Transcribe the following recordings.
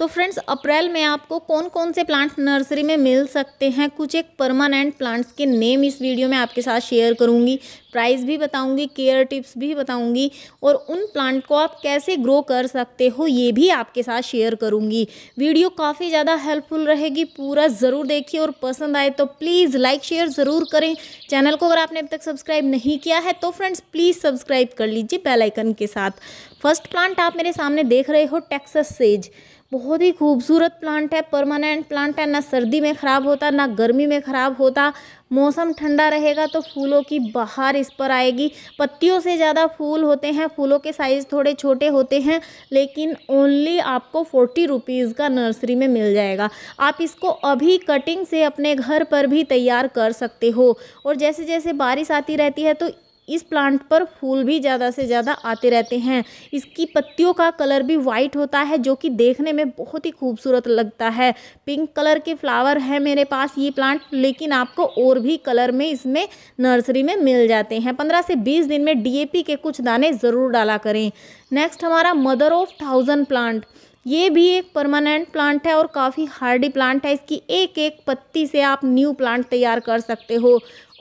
तो फ्रेंड्स अप्रैल में आपको कौन कौन से प्लांट नर्सरी में मिल सकते हैं कुछ एक परमानेंट प्लांट्स के नेम इस वीडियो में आपके साथ शेयर करूँगी प्राइस भी बताऊँगी केयर टिप्स भी बताऊँगी और उन प्लांट को आप कैसे ग्रो कर सकते हो ये भी आपके साथ शेयर करूंगी वीडियो काफ़ी ज़्यादा हेल्पफुल रहेगी पूरा ज़रूर देखिए और पसंद आए तो प्लीज़ लाइक शेयर ज़रूर करें चैनल को अगर आपने अब तक सब्सक्राइब नहीं किया है तो फ्रेंड्स प्लीज़ सब्सक्राइब कर लीजिए बेलाइकन के साथ फर्स्ट प्लांट आप मेरे सामने देख रहे हो टेक्सस सेज बहुत ही खूबसूरत प्लांट है परमानेंट प्लांट है ना सर्दी में ख़राब होता ना गर्मी में ख़राब होता मौसम ठंडा रहेगा तो फूलों की बाहर इस पर आएगी पत्तियों से ज़्यादा फूल होते हैं फूलों के साइज़ थोड़े छोटे होते हैं लेकिन ओनली आपको फोर्टी रुपीज़ का नर्सरी में मिल जाएगा आप इसको अभी कटिंग से अपने घर पर भी तैयार कर सकते हो और जैसे जैसे बारिश आती रहती है तो इस प्लांट पर फूल भी ज़्यादा से ज़्यादा आते रहते हैं इसकी पत्तियों का कलर भी वाइट होता है जो कि देखने में बहुत ही खूबसूरत लगता है पिंक कलर के फ्लावर है मेरे पास ये प्लांट लेकिन आपको और भी कलर में इसमें नर्सरी में मिल जाते हैं पंद्रह से बीस दिन में डी के कुछ दाने ज़रूर डाला करें नेक्स्ट हमारा मदर ऑफ थाउजेंड प्लांट ये भी एक परमानेंट प्लांट है और काफ़ी हार्डी प्लांट है इसकी एक एक पत्ती से आप न्यू प्लांट तैयार कर सकते हो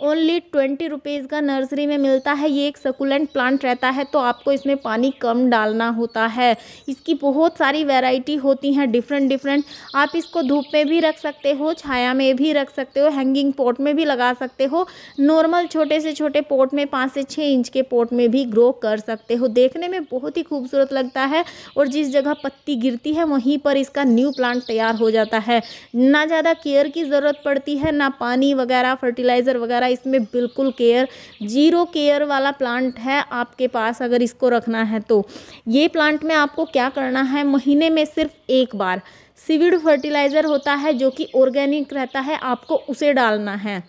ओनली ट्वेंटी रुपीज़ का नर्सरी में मिलता है ये एक सकुलेंट प्लांट रहता है तो आपको इसमें पानी कम डालना होता है इसकी बहुत सारी वैरायटी होती हैं डिफरेंट डिफरेंट आप इसको धूप में भी रख सकते हो छाया में भी रख सकते हो हैंगिंग पॉट में भी लगा सकते हो नॉर्मल छोटे से छोटे पॉट में पाँच से छः इंच के पॉट में भी ग्रो कर सकते हो देखने में बहुत ही खूबसूरत लगता है और जिस जगह पत्ती गिरती है वहीं पर इसका न्यू प्लांट तैयार हो जाता है ना ज़्यादा केयर की ज़रूरत पड़ती है ना पानी वगैरह फर्टिलाइज़र वगैरह इसमें बिल्कुल केयर जीरो केयर वाला प्लांट है आपके पास अगर इसको रखना है तो ये प्लांट में आपको क्या करना है महीने में सिर्फ एक बार सिविड फर्टिलाइज़र होता है जो कि ऑर्गेनिक रहता है आपको उसे डालना है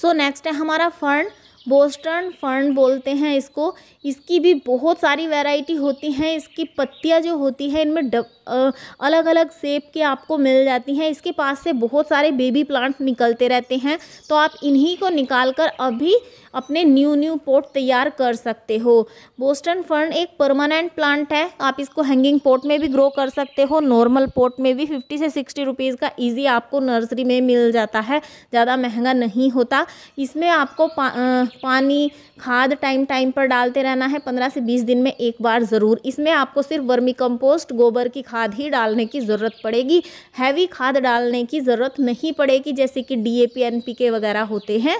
सो so, नेक्स्ट है हमारा फर्न बोस्टर्न फर्न बोलते हैं इसको इसकी भी बहुत सारी वैरायटी होती हैं इसकी पत्तियाँ जो होती हैं इनमें अलग अलग सेप के आपको मिल जाती हैं इसके पास से बहुत सारे बेबी प्लांट निकलते रहते हैं तो आप इन्हीं को निकाल कर अभी अपने न्यू न्यू पोर्ट तैयार कर सकते हो बोस्टन फर्न एक परमानेंट प्लांट है आप इसको हैंगिंग पोर्ट में भी ग्रो कर सकते हो नॉर्मल पोर्ट में भी फिफ्टी से सिक्सटी रुपीज़ का ईजी आपको नर्सरी में मिल जाता है ज़्यादा महंगा नहीं होता इसमें आपको पा, पानी खाद टाइम टाइम पर डालते रहना है पंद्रह से बीस दिन में एक बार ज़रूर इसमें आपको सिर्फ वर्मी कंपोस्ट गोबर की खाद ही डालने की ज़रूरत पड़ेगी हैवी खाद डालने की ज़रूरत नहीं पड़ेगी जैसे कि D A P N P K वगैरह होते हैं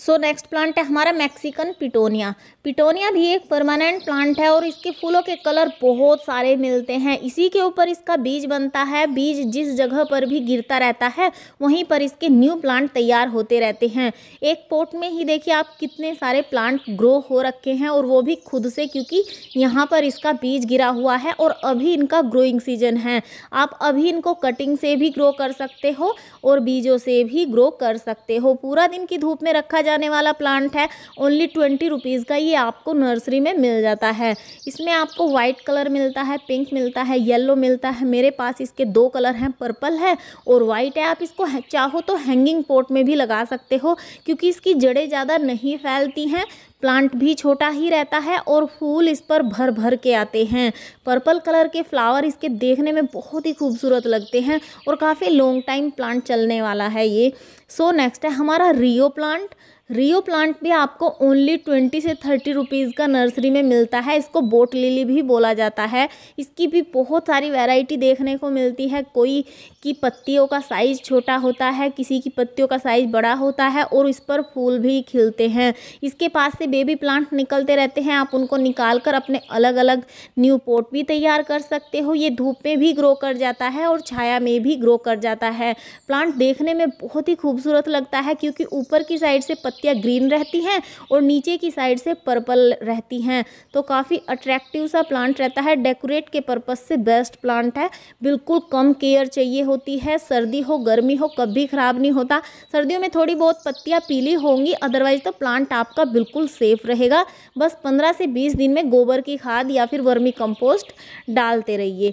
सो नेक्स्ट प्लांट है हमारा मैक्सिकन पिटोनिया पिटोनिया भी एक परमानेंट प्लांट है और इसके फूलों के कलर बहुत सारे मिलते हैं इसी के ऊपर इसका बीज बनता है बीज जिस जगह पर भी गिरता रहता है वहीं पर इसके न्यू प्लांट तैयार होते रहते हैं एक पोट में ही देखिए आप कितने सारे प्लांट ग्रो हो रखे हैं और वो भी खुद से क्योंकि यहाँ पर इसका बीज गिरा हुआ है और अभी इनका ग्रोइंग सीजन है आप अभी इनको कटिंग से भी ग्रो कर सकते हो और बीजों से भी ग्रो कर सकते हो पूरा दिन की धूप में रखा जाने वाला प्लांट है ओनली ट्वेंटी रुपीज़ का ये आपको नर्सरी में मिल जाता है इसमें आपको वाइट कलर मिलता है पिंक मिलता है येलो मिलता है मेरे पास इसके दो कलर हैं पर्पल है और वाइट है आप इसको चाहो तो हैंगिंग पोर्ट में भी लगा सकते हो क्योंकि इसकी जड़ें ज़्यादा नहीं फैलती हैं प्लांट भी छोटा ही रहता है और फूल इस पर भर भर के आते हैं पर्पल कलर के फ्लावर इसके देखने में बहुत ही खूबसूरत लगते हैं और काफ़ी लॉन्ग टाइम प्लांट चलने वाला है ये सो so, नेक्स्ट है हमारा रियो प्लांट रियो प्लांट भी आपको ओनली ट्वेंटी से थर्टी रुपीज़ का नर्सरी में मिलता है इसको बोट लिली भी बोला जाता है इसकी भी बहुत सारी वैरायटी देखने को मिलती है कोई की पत्तियों का साइज़ छोटा होता है किसी की पत्तियों का साइज़ बड़ा होता है और इस पर फूल भी खिलते हैं इसके पास से बेबी प्लांट निकलते रहते हैं आप उनको निकाल कर अपने अलग अलग न्यू पोट भी तैयार कर सकते हो ये धूप में भी ग्रो कर जाता है और छाया में भी ग्रो कर जाता है प्लांट देखने में बहुत ही खूबसूरत लगता है क्योंकि ऊपर की साइड से पत्तियाँ ग्रीन रहती हैं और नीचे की साइड से पर्पल रहती हैं तो काफ़ी अट्रैक्टिव सा प्लांट रहता है डेकोरेट के पर्पज़ से बेस्ट प्लांट है बिल्कुल कम केयर चाहिए होती है सर्दी हो गर्मी हो कभी ख़राब नहीं होता सर्दियों में थोड़ी बहुत पत्तियाँ पीली होंगी अदरवाइज तो प्लांट आपका बिल्कुल सेफ रहेगा बस पंद्रह से बीस दिन में गोबर की खाद या फिर वर्मी कंपोस्ट डालते रहिए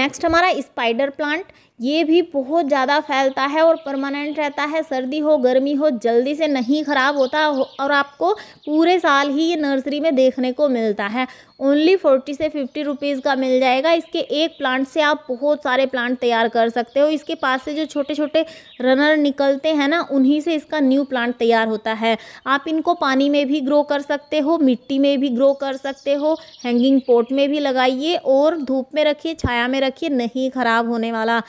नेक्स्ट हमारा स्पाइडर प्लांट ये भी बहुत ज़्यादा फैलता है और परमानेंट रहता है सर्दी हो गर्मी हो जल्दी से नहीं ख़राब होता हो और आपको पूरे साल ही ये नर्सरी में देखने को मिलता है ओनली फोर्टी से फिफ्टी रुपीज़ का मिल जाएगा इसके एक प्लांट से आप बहुत सारे प्लांट तैयार कर सकते हो इसके पास से जो छोटे छोटे रनर निकलते हैं ना उन्हीं से इसका न्यू प्लांट तैयार होता है आप इनको पानी में भी ग्रो कर सकते हो मिट्टी में भी ग्रो कर सकते हो हैंगिंग पोट में भी लगाइए और धूप में रखिए छाया में रखिए नहीं ख़राब होने वाला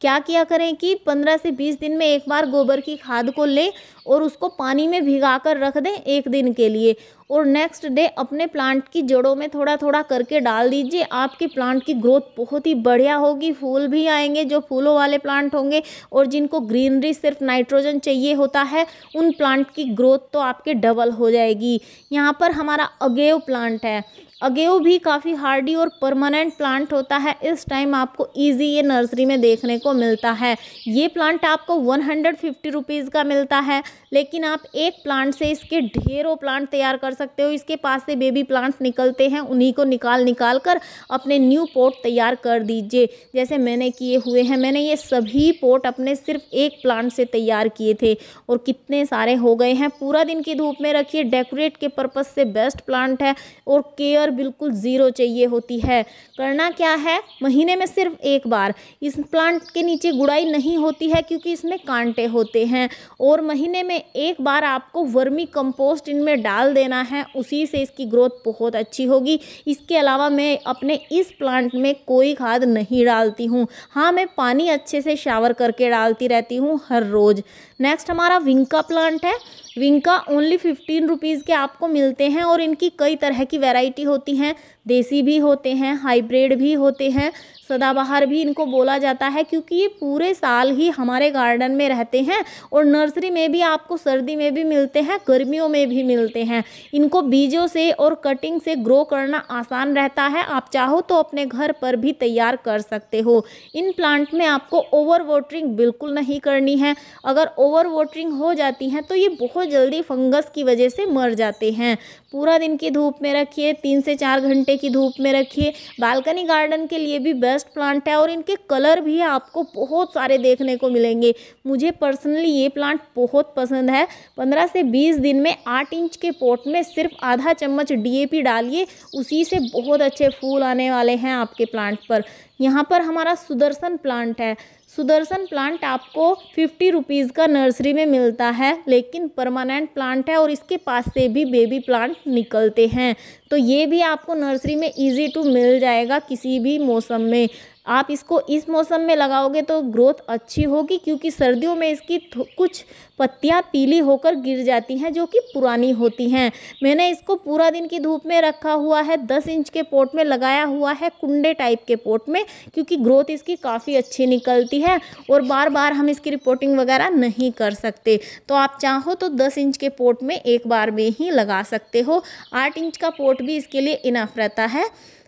क्या किया करें कि पंद्रह से बीस दिन में एक बार गोबर की खाद को लें और उसको पानी में भिगा कर रख दें एक दिन के लिए और नेक्स्ट डे अपने प्लांट की जड़ों में थोड़ा थोड़ा करके डाल दीजिए आपके प्लांट की ग्रोथ बहुत ही बढ़िया होगी फूल भी आएंगे जो फूलों वाले प्लांट होंगे और जिनको ग्रीनरी सिर्फ नाइट्रोजन चाहिए होता है उन प्लांट की ग्रोथ तो आपके डबल हो जाएगी यहाँ पर हमारा अगेव प्लांट है अगेव भी काफ़ी हार्डी और परमानेंट प्लांट होता है इस टाइम आपको इजी ये नर्सरी में देखने को मिलता है ये प्लांट आपको वन हंड्रेड फिफ्टी रुपीज़ का मिलता है लेकिन आप एक प्लांट से इसके ढेरों प्लांट तैयार कर सकते सकते हो इसके पास से बेबी प्लांट निकलते हैं उन्हीं को निकाल निकाल कर अपने न्यू पोर्ट तैयार कर दीजिए जैसे मैंने किए हुए हैं मैंने ये सभी पोट अपने सिर्फ एक प्लांट से तैयार किए थे और कितने सारे हो गए हैं पूरा दिन की धूप में रखिए डेकोरेट के पर्पज़ से बेस्ट प्लांट है और केयर बिल्कुल ज़ीरो चाहिए होती है करना क्या है महीने में सिर्फ एक बार इस प्लांट के नीचे गुड़ाई नहीं होती है क्योंकि इसमें कांटे होते हैं और महीने में एक बार आपको वर्मी कंपोस्ट इनमें डाल देना है हैं उसी से इसकी ग्रोथ बहुत अच्छी होगी इसके अलावा मैं अपने इस प्लांट में कोई खाद नहीं डालती हूँ हाँ मैं पानी अच्छे से शावर करके डालती रहती हूँ हर रोज़ नेक्स्ट हमारा विंका प्लांट है विंका ओनली फिफ्टीन रुपीज़ के आपको मिलते हैं और इनकी कई तरह की वैरायटी होती हैं देसी भी होते हैं हाइब्रिड भी होते हैं सदाबहार भी इनको बोला जाता है क्योंकि ये पूरे साल ही हमारे गार्डन में रहते हैं और नर्सरी में भी आपको सर्दी में भी मिलते हैं गर्मियों में भी मिलते हैं इनको बीजों से और कटिंग से ग्रो करना आसान रहता है आप चाहो तो अपने घर पर भी तैयार कर सकते हो इन प्लांट में आपको ओवर बिल्कुल नहीं करनी है अगर ओवर ओवर वाटरिंग हो जाती हैं तो ये बहुत जल्दी फंगस की वजह से मर जाते हैं पूरा दिन की धूप में रखिए तीन से चार घंटे की धूप में रखिए बालकनी गार्डन के लिए भी बेस्ट प्लांट है और इनके कलर भी आपको बहुत सारे देखने को मिलेंगे मुझे पर्सनली ये प्लांट बहुत पसंद है पंद्रह से बीस दिन में आठ इंच के पोट में सिर्फ आधा चम्मच डी डालिए उसी से बहुत अच्छे फूल आने वाले हैं आपके प्लांट पर यहाँ पर हमारा सुदर्शन प्लांट है सुदर्शन प्लांट आपको फिफ्टी रुपीज़ का नर्सरी में मिलता है लेकिन परमानेंट प्लांट है और इसके पास से भी बेबी प्लांट निकलते हैं तो ये भी आपको नर्सरी में ईजी टू मिल जाएगा किसी भी मौसम में आप इसको इस मौसम में लगाओगे तो ग्रोथ अच्छी होगी क्योंकि सर्दियों में इसकी कुछ पत्तियाँ पीली होकर गिर जाती हैं जो कि पुरानी होती हैं मैंने इसको पूरा दिन की धूप में रखा हुआ है दस इंच के पोट में लगाया हुआ है कुंडे टाइप के पोट में क्योंकि ग्रोथ इसकी काफ़ी अच्छी निकलती है और बार बार हम इसकी रिपोर्टिंग वगैरह नहीं कर सकते तो आप चाहो तो दस इंच के पोट में एक बार में ही लगा सकते हो आठ इंच का पोट भी इसके लिए इनफ रहता है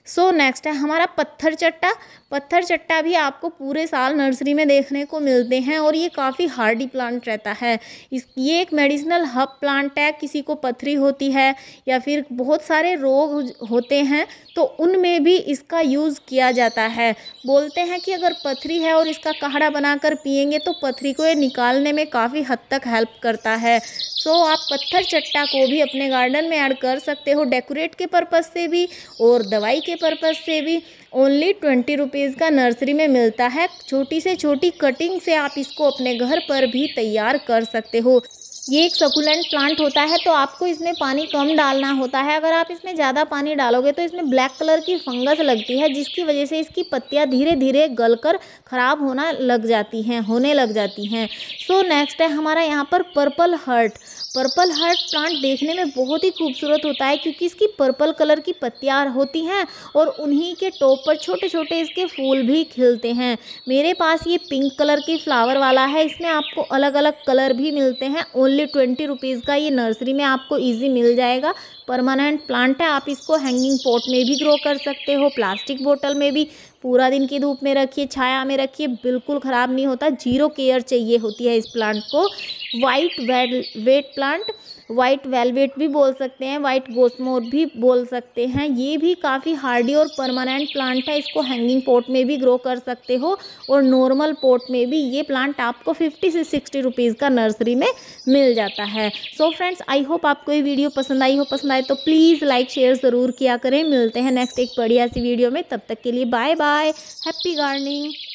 सो so, नेक्स्ट है हमारा पत्थर चट्टा पत्थर चट्टा भी आपको पूरे साल नर्सरी में देखने को मिलते हैं और ये काफ़ी हार्डी प्लांट रहता है इस ये एक मेडिसिनल हब प्लांट है किसी को पथरी होती है या फिर बहुत सारे रोग होते हैं तो उनमें भी इसका यूज़ किया जाता है बोलते हैं कि अगर पथरी है और इसका काढ़ा बनाकर पियेंगे तो पथरी को ये निकालने में काफ़ी हद तक हेल्प करता है सो so, आप पत्थर चट्टा को भी अपने गार्डन में ऐड कर सकते हो डेकोरेट के पर्पज़ से भी और दवाई के के पर्पज़ से भी ओनली ट्वेंटी रुपीज़ का नर्सरी में मिलता है छोटी से छोटी कटिंग से आप इसको अपने घर पर भी तैयार कर सकते हो ये एक सकुलेंट प्लांट होता है तो आपको इसमें पानी कम डालना होता है अगर आप इसमें ज़्यादा पानी डालोगे तो इसमें ब्लैक कलर की फंगस लगती है जिसकी वजह से इसकी पत्तियाँ धीरे धीरे गलकर ख़राब होना लग जाती हैं होने लग जाती हैं सो so, नेक्स्ट है हमारा यहाँ पर purple heart purple heart plant देखने में बहुत ही खूबसूरत होता है क्योंकि इसकी पर्पल कलर की पत्तियाँ होती हैं और उन्हीं के टॉप पर छोटे छोटे इसके फूल भी खिलते हैं मेरे पास ये पिंक कलर की फ्लावर वाला है इसमें आपको अलग अलग कलर भी मिलते हैं ओनली ट्वेंटी रुपीज़ का ये नर्सरी में आपको ईजी मिल जाएगा परमानेंट प्लांट है आप इसको हैंगिंग पॉट में भी ग्रो कर सकते हो प्लास्टिक बोतल में भी पूरा दिन की धूप में रखिए छाया में रखिए बिल्कुल ख़राब नहीं होता जीरो केयर चाहिए होती है इस प्लांट को white velvet plant white velvet भी बोल सकते हैं वाइट गोसमोर भी बोल सकते हैं ये भी काफ़ी हार्डी और परमानेंट प्लांट है इसको हैंगिंग पोट में भी ग्रो कर सकते हो और नॉर्मल पोट में भी ये प्लांट आपको फिफ्टी से सिक्सटी रुपीज़ का नर्सरी में मिल जाता है सो फ्रेंड्स आई होप आपको ये वीडियो पसंद आई हो पसंद आए तो प्लीज़ लाइक शेयर ज़रूर किया करें मिलते हैं नेक्स्ट एक बढ़िया सी वीडियो में तब तक के लिए बाय बाय हैप्पी गार्डनिंग